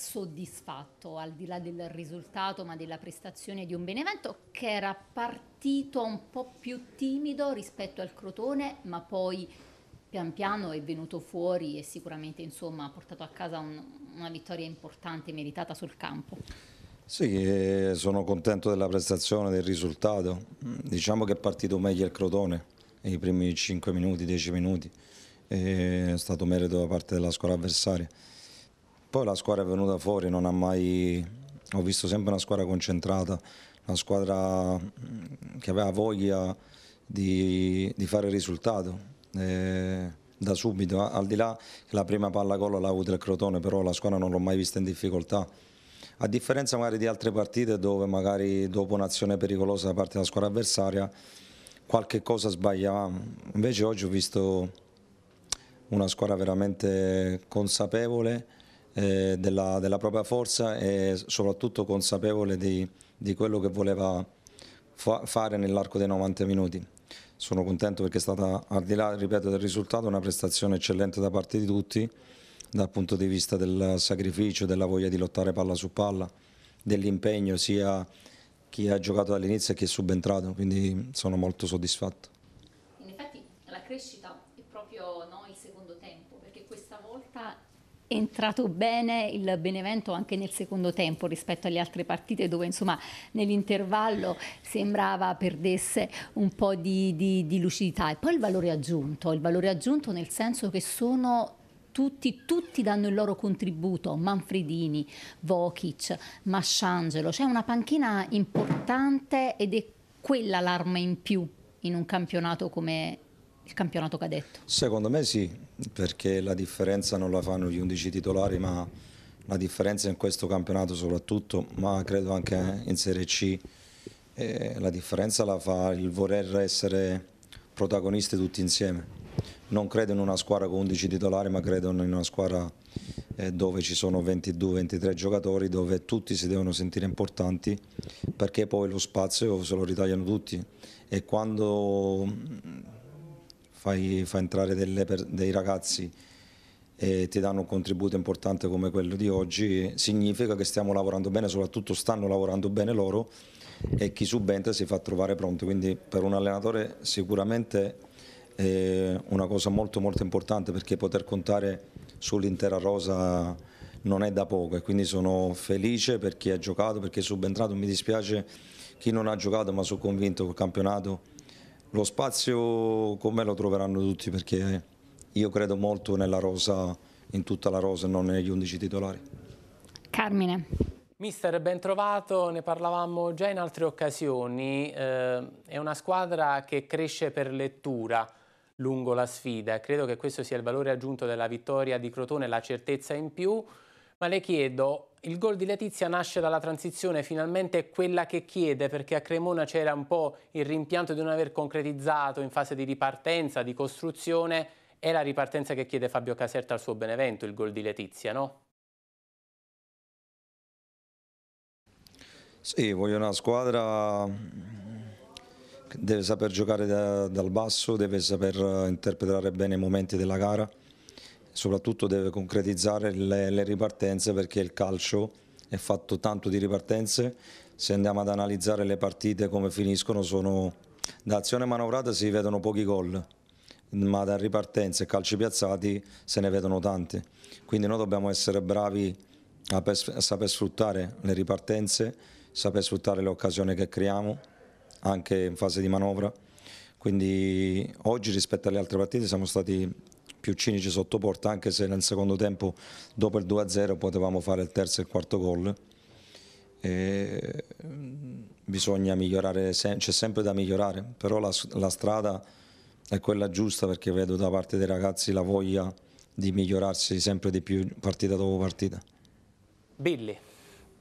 soddisfatto al di là del risultato ma della prestazione di un Benevento che era partito un po' più timido rispetto al Crotone ma poi pian piano è venuto fuori e sicuramente insomma ha portato a casa un, una vittoria importante meritata sul campo. Sì, eh, sono contento della prestazione, del risultato. Mm, diciamo che è partito meglio il Crotone nei primi 5 minuti, 10 minuti. Eh, è stato merito da parte della squadra avversaria. Poi la squadra è venuta fuori, non ha mai... ho visto sempre una squadra concentrata, una squadra mm, che aveva voglia di, di fare risultato. Eh, da subito, al di là che la prima palla gol l'ha avuta il Crotone, però la squadra non l'ho mai vista in difficoltà. A differenza magari di altre partite dove magari dopo un'azione pericolosa da parte della squadra avversaria qualche cosa sbagliavamo. Invece oggi ho visto una squadra veramente consapevole eh, della, della, propria forza e soprattutto consapevole di, di quello che voleva fa fare nell'arco dei 90 minuti. Sono contento perché è stata, al di là ripeto, del risultato, una prestazione eccellente da parte di tutti dal punto di vista del sacrificio, della voglia di lottare palla su palla, dell'impegno sia chi ha giocato dall'inizio e chi è subentrato, quindi sono molto soddisfatto. In effetti la crescita è proprio no, il secondo tempo, perché questa volta entrato bene il Benevento anche nel secondo tempo rispetto alle altre partite dove insomma nell'intervallo sembrava perdesse un po' di, di, di lucidità e poi il valore aggiunto, il valore aggiunto nel senso che sono tutti, tutti, danno il loro contributo, Manfredini, Vokic, Masciangelo, c'è una panchina importante ed è quella l'arma in più in un campionato come il campionato cadetto? Secondo me sì, perché la differenza non la fanno gli 11 titolari, ma la differenza in questo campionato soprattutto, ma credo anche in Serie C, eh, la differenza la fa il voler essere protagonisti tutti insieme. Non credo in una squadra con 11 titolari, ma credo in una squadra eh, dove ci sono 22-23 giocatori, dove tutti si devono sentire importanti, perché poi lo spazio se lo ritagliano tutti. E quando fai, fai entrare delle, dei ragazzi e ti danno un contributo importante come quello di oggi, significa che stiamo lavorando bene, soprattutto stanno lavorando bene loro e chi subentra si fa trovare pronto, quindi per un allenatore sicuramente è una cosa molto molto importante perché poter contare sull'intera rosa non è da poco e quindi sono felice per chi ha giocato, per chi è subentrato, mi dispiace chi non ha giocato ma sono convinto che il campionato lo spazio con me lo troveranno tutti perché io credo molto nella rosa, in tutta la rosa e non negli 11 titolari. Carmine. Mister, ben trovato, ne parlavamo già in altre occasioni, eh, è una squadra che cresce per lettura lungo la sfida, credo che questo sia il valore aggiunto della vittoria di Crotone, la certezza in più, ma le chiedo, il gol di Letizia nasce dalla transizione, finalmente è quella che chiede, perché a Cremona c'era un po' il rimpianto di non aver concretizzato in fase di ripartenza, di costruzione, è la ripartenza che chiede Fabio Caserta al suo Benevento, il gol di Letizia, no? Sì, voglio una squadra che deve saper giocare da, dal basso, deve saper interpretare bene i momenti della gara soprattutto deve concretizzare le, le ripartenze perché il calcio è fatto tanto di ripartenze, se andiamo ad analizzare le partite come finiscono sono da azione manovrata si vedono pochi gol ma da ripartenze e calci piazzati se ne vedono tanti quindi noi dobbiamo essere bravi a, a saper sfruttare le ripartenze saper sfruttare le occasioni che creiamo anche in fase di manovra quindi oggi rispetto alle altre partite siamo stati Chiuccini ci porta, anche se nel secondo tempo dopo il 2-0 potevamo fare il terzo e il quarto gol. E mm, bisogna migliorare, c'è sempre da migliorare, però la, la, strada è quella giusta perché vedo da parte dei ragazzi la voglia di migliorarsi sempre di più partita dopo partita. Billy.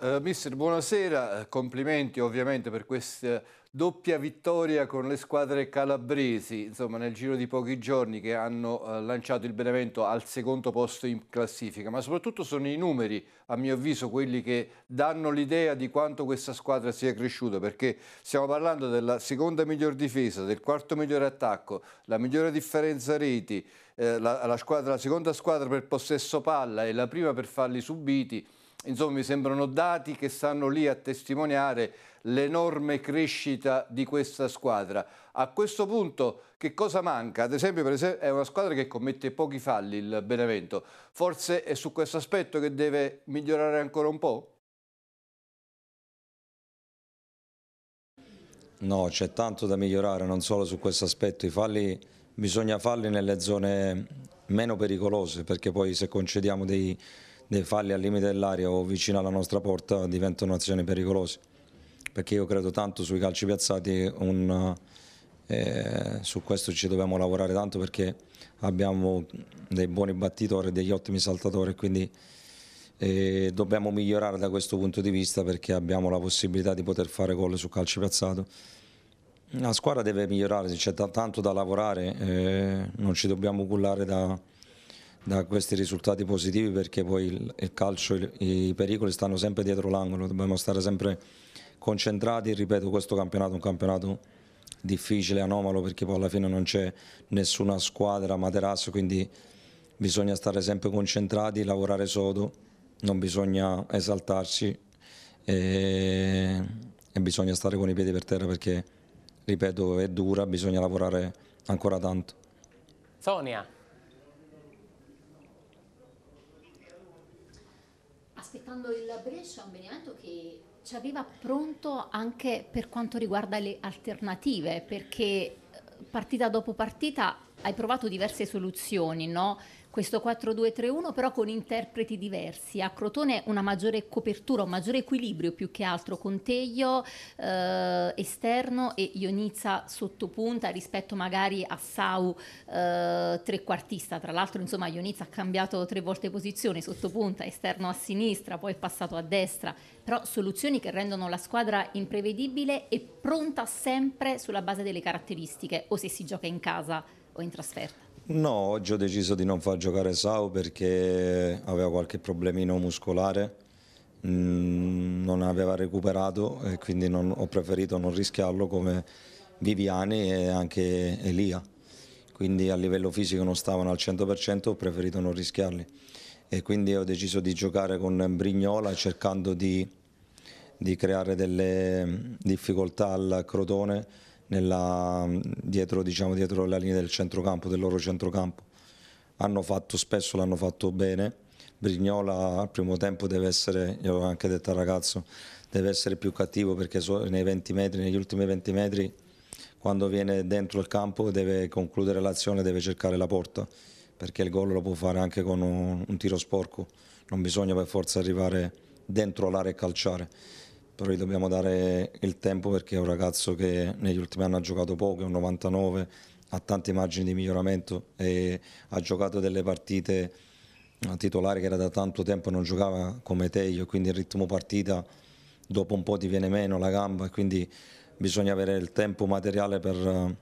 Uh, mister, buonasera, complimenti ovviamente per queste doppia vittoria con le squadre calabresi, insomma nel giro di pochi giorni che hanno eh, lanciato il Benevento al secondo posto in classifica, ma soprattutto sono i numeri, a mio avviso, quelli che danno l'idea di quanto questa squadra sia cresciuta, perché stiamo parlando della seconda miglior difesa, del quarto migliore attacco, la migliore differenza reti, eh, la, la, squadra, la seconda squadra per possesso palla e la prima per falli subiti insomma mi sembrano dati che stanno lì a testimoniare l'enorme crescita di questa squadra. A questo punto che cosa manca? Ad esempio, esempio è una squadra che commette pochi falli il Benevento, forse è su questo aspetto che deve migliorare ancora un po'? No, c'è tanto da migliorare, non solo su questo aspetto, i falli bisogna farli nelle zone meno pericolose perché poi se concediamo dei, dei falli al limite dell'aria o vicino alla nostra porta diventano azioni pericolose, perché io credo tanto sui calci piazzati, un, eh, su questo ci dobbiamo lavorare tanto perché abbiamo dei buoni battitori, degli ottimi saltatori, quindi eh, dobbiamo migliorare da questo punto di vista perché abbiamo la possibilità di poter fare gol su calci piazzato. La squadra deve migliorare, c'è tanto da lavorare, eh, non ci dobbiamo cullare da da questi risultati positivi perché poi il, il calcio, il, i pericoli stanno sempre dietro l'angolo, dobbiamo stare sempre concentrati, ripeto questo campionato è un campionato difficile, anomalo perché poi alla fine non c'è nessuna squadra a materasso, quindi bisogna stare sempre concentrati, lavorare sodo, non bisogna esaltarsi e, e bisogna stare con i piedi per terra perché ripeto è dura, bisogna lavorare ancora tanto. Sonia. aspettando il Brescia, un Benevento che ci aveva pronto anche per quanto riguarda le alternative, perché eh, partita dopo partita hai provato diverse soluzioni, no? questo 4-2-3-1 però con interpreti diversi. A Crotone una maggiore copertura, un maggiore equilibrio più che altro con Teglio eh, esterno e Ionizza sottopunta rispetto magari a Sau eh, trequartista. Tra l'altro insomma Ionizza ha cambiato tre volte posizione, sottopunta, esterno a sinistra, poi è passato a destra. Però soluzioni che rendono la squadra imprevedibile e pronta sempre sulla base delle caratteristiche o se si gioca in casa o in trasferta. No, oggi ho deciso di non far giocare Sau perché aveva qualche problemino muscolare, mm, non aveva recuperato e quindi non, ho preferito non rischiarlo come Viviani e anche Elia. Quindi a livello fisico non stavano al 100%, ho preferito non rischiarli. E quindi ho deciso di giocare con Brignola cercando di, di creare delle difficoltà al Crotone nella, mm, dietro, diciamo, dietro, la linea del centrocampo, del loro centrocampo. Hanno fatto spesso, l'hanno fatto bene. Brignola al primo tempo deve essere, io l'ho anche detto al ragazzo, deve essere più cattivo perché metri, negli ultimi 20 metri, quando viene dentro il campo deve concludere l'azione, deve cercare la porta, perché il gol lo può fare anche con un, un tiro sporco. Non bisogna per forza arrivare dentro l'area e calciare però gli dobbiamo dare il tempo perché è un ragazzo che negli ultimi anni ha giocato poco, è un 99, ha tanti margini di miglioramento e ha giocato delle partite eh, titolare che era da tanto tempo non giocava come Teglio, quindi il ritmo partita dopo un po' ti viene meno la gamba, quindi bisogna avere il tempo materiale per eh,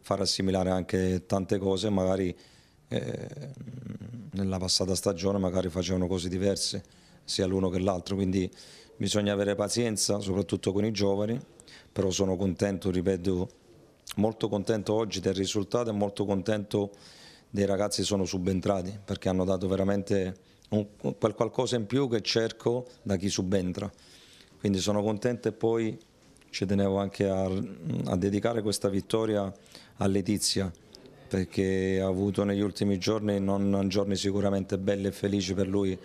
far assimilare anche tante cose, magari eh, nella passata stagione magari facevano cose diverse sia l'uno che l'altro, quindi bisogna avere pazienza, soprattutto con i giovani, però sono contento, ripeto, molto contento oggi del risultato e molto contento dei ragazzi che sono subentrati, perché hanno dato veramente un, quel qualcosa in più che cerco da chi subentra. Quindi sono contento e poi ci tenevo anche a, a dedicare questa vittoria a Letizia, perché ha avuto negli ultimi giorni non giorni sicuramente belli e felici per lui,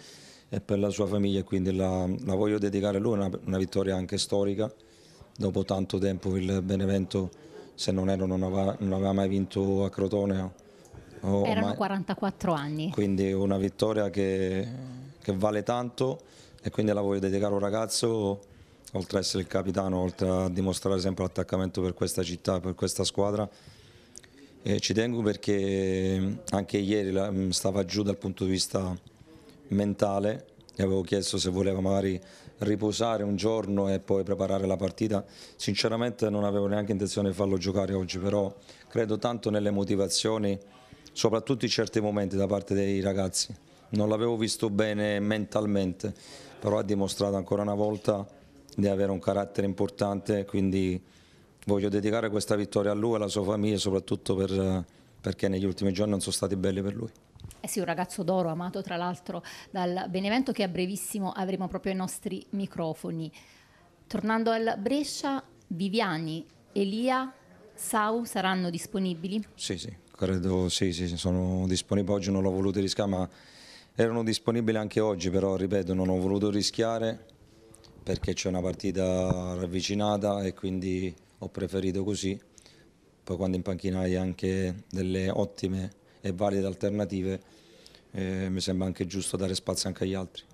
e per la sua famiglia, quindi la, la voglio dedicare a lui, una, una vittoria anche storica, dopo tanto tempo il Benevento se non ero non aveva, non aveva mai vinto a Crotone. O, Erano mai. 44 anni. Quindi una vittoria che, che, vale tanto e quindi la voglio dedicare a un ragazzo, oltre a essere il capitano, oltre a dimostrare sempre l'attaccamento per questa città, per questa squadra. E ci tengo perché anche ieri stava giù dal punto di vista mentale, gli avevo chiesto se voleva magari riposare un giorno e poi preparare la partita, sinceramente non avevo neanche intenzione di farlo giocare oggi, però credo tanto nelle motivazioni, soprattutto in certi momenti da parte dei ragazzi, non l'avevo visto bene mentalmente, però ha dimostrato ancora una volta di avere un carattere importante, quindi voglio dedicare questa vittoria a lui, e alla sua famiglia, soprattutto per eh, perché negli ultimi giorni non sono stati belli per lui. Eh sì, un ragazzo d'oro amato tra l'altro dal Benevento che a brevissimo avremo proprio i nostri microfoni. Tornando al Brescia, Viviani, Elia, Sau saranno disponibili? Sì, sì, credo sì, sì, sono disponibili. Oggi non l'ho voluto rischiare, ma erano disponibili anche oggi, però ripeto, non ho voluto rischiare perché c'è una partita ravvicinata e quindi ho preferito così poi quando in panchina hai anche delle ottime e valide alternative eh, mi sembra anche giusto dare spazio anche agli altri.